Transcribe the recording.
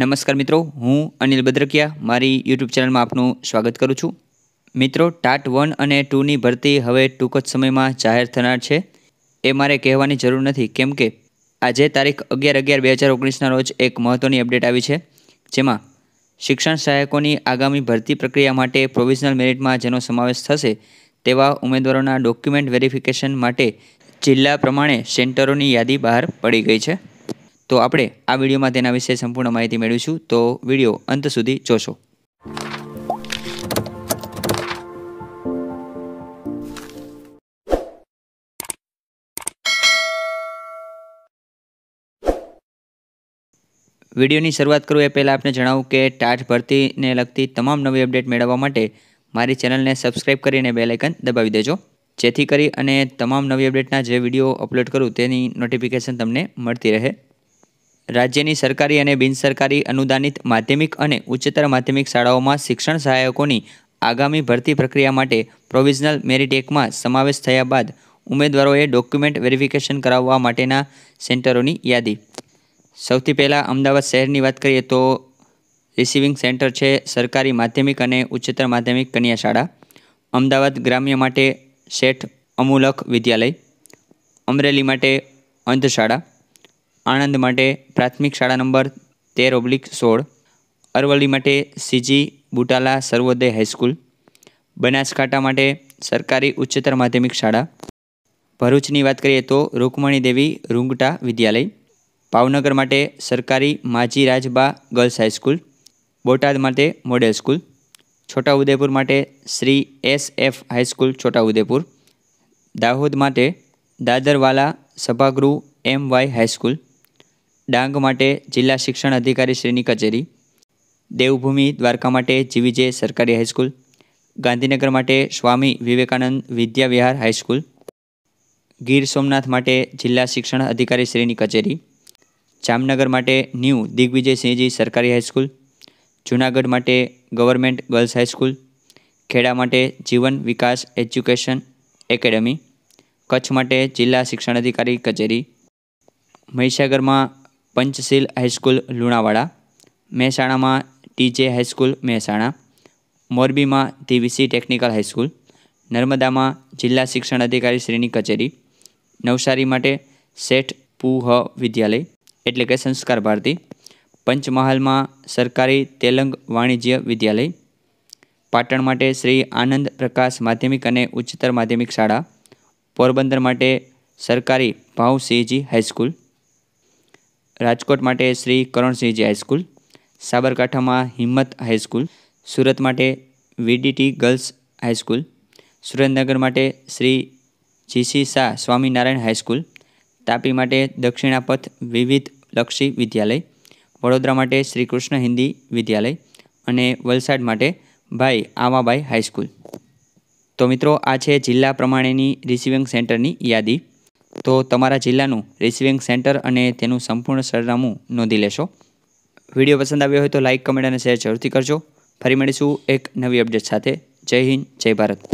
નમસ્કાર મિત્રો હું અનિલ બદ્રકિયા મારી યુટ્યુબ ચેનલમાં આપનું સ્વાગત કરું છું મિત્રો ટાટ વન અને ટુની ભરતી હવે ટૂંક જ સમયમાં જાહેર થનાર છે એ મારે કહેવાની જરૂર નથી કેમ કે આજે તારીખ અગિયાર અગિયાર બે હજાર ઓગણીસના રોજ એક મહત્ત્વની અપડેટ આવી છે જેમાં શિક્ષણ સહાયકોની આગામી ભરતી પ્રક્રિયા માટે પ્રોવિઝનલ મેરિટમાં જેનો સમાવેશ થશે તેવા ઉમેદવારોના ડોક્યુમેન્ટ વેરિફિકેશન માટે જિલ્લા પ્રમાણે સેન્ટરોની યાદી બહાર પડી ગઈ છે તો આપણે આ વિડીયોમાં તેના વિશે સંપૂર્ણ માહિતી મેળવીશું તો વિડીયો અંત સુધી જોશો વિડીયોની શરૂઆત કરું એ પહેલાં આપને જણાવું કે ટાટ ભરતીને લગતી તમામ નવી અપડેટ મેળવવા માટે મારી ચેનલને સબસ્ક્રાઇબ કરીને બે લાઇકન દબાવી દેજો જેથી કરી અને તમામ નવી અપડેટના જે વિડીયો અપલોડ કરું તેની નોટિફિકેશન તમને મળતી રહે રાજ્યની સરકારી અને બિનસરકારી અનુદાનિત માધ્યમિક અને ઉચ્ચતર માધ્યમિક શાળાઓમાં શિક્ષણ સહાયકોની આગામી ભરતી પ્રક્રિયા માટે પ્રોવિઝનલ મેરિટ એકમાં સમાવેશ થયા બાદ ઉમેદવારોએ ડોક્યુમેન્ટ વેરિફિકેશન કરાવવા માટેના સેન્ટરોની યાદી સૌથી પહેલાં અમદાવાદ શહેરની વાત કરીએ તો રિસીવિંગ સેન્ટર છે સરકારી માધ્યમિક અને ઉચ્ચતર માધ્યમિક કન્યા શાળા અમદાવાદ ગ્રામ્ય માટે શેઠ અમુલખ વિદ્યાલય અમરેલી માટે અંધશાળા આણંદ માટે પ્રાથમિક શાળા નંબર તેર ઓબ્લિક સોળ અરવલ્લી માટે સીજી બુટાલા સર્વોદય હાઈસ્કૂલ બનાસકાંઠા માટે સરકારી ઉચ્ચતર માધ્યમિક શાળા ભરૂચની વાત કરીએ તો રૂકમણી દેવી રૂંગટા વિદ્યાલય ભાવનગર માટે સરકારી માજી રાજબા ગર્લ્સ હાઈસ્કૂલ બોટાદ માટે મોડેલ સ્કૂલ છોટાઉદેપુર માટે Shri S F high school Chhota Udepur Dahod માટે દાદરવાલા સભાગૃહ એમ વાય હાઈસ્કૂલ ડાંગ માટે જિલ્લા શિક્ષણ અધિકારી શ્રીની કચેરી દેવભૂમિ દ્વારકા માટે જીવીજે સરકારી હાઈસ્કૂલ ગાંધીનગર માટે સ્વામી વિવેકાનંદ વિદ્યાવિહાર હાઈસ્કૂલ ગીર સોમનાથ માટે જિલ્લા શિક્ષણ અધિકારી શ્રીની કચેરી જામનગર માટે ન્યૂ દિગ્વિજયસિંહજી સરકારી હાઈસ્કૂલ જૂનાગઢ માટે ગવર્મેન્ટ ગર્લ્સ હાઈસ્કૂલ ખેડા માટે જીવન વિકાસ એજ્યુકેશન એકેડમી કચ્છ માટે જિલ્લા શિક્ષણ અધિકારી કચેરી મહીસાગરમાં પંચશીલ હાઈસ્કૂલ લુણાવાડા મહેસાણામાં ટીજે હાઈસ્કૂલ મહેસાણા મોરબીમાં ધીવીસી ટેકનિકલ હાઈસ્કૂલ નર્મદામાં જિલ્લા શિક્ષણ અધિકારી શ્રીની કચેરી નવસારી માટે શેઠ પુહ વિદ્યાલય એટલે કે સંસ્કાર ભારતી પંચમહાલમાં સરકારી તેલંગ વાણિજ્ય વિદ્યાલય પાટણ માટે શ્રી આનંદ પ્રકાશ માધ્યમિક અને ઉચ્ચતર માધ્યમિક શાળા પોરબંદર માટે સરકારી ભાવસિંહજી હાઈસ્કૂલ રાજકોટ માટે શ્રી કરણસિંહજી હાઈસ્કૂલ સાબરકાંઠામાં હિંમત હાઈસ્કૂલ સુરત માટે વીડીટી ગર્લ્સ હાઈસ્કૂલ સુરેન્દ્રનગર માટે શ્રી જીસી શાહ સ્વામિનારાયણ હાઈસ્કૂલ તાપી માટે દક્ષિણાપથ વિવિધ લક્ષી વિદ્યાલય વડોદરા માટે શ્રી કૃષ્ણ હિન્દી વિદ્યાલય અને વલસાડ માટે ભાઈ આમાબાઈ હાઈસ્કૂલ તો મિત્રો આ છે જિલ્લા પ્રમાણેની રિસીવિંગ સેન્ટરની યાદી તો તમારા જિલ્લાનું રિસિવિંગ સેન્ટર અને તેનું સંપૂર્ણ સરનામું નોંધી લેશો વિડીયો પસંદ આવ્યો હોય તો લાઇક કમેન્ટ અને શેર જરૂરથી કરજો ફરી મળીશું એક નવી અપડેટ સાથે જય હિન્દ જય ભારત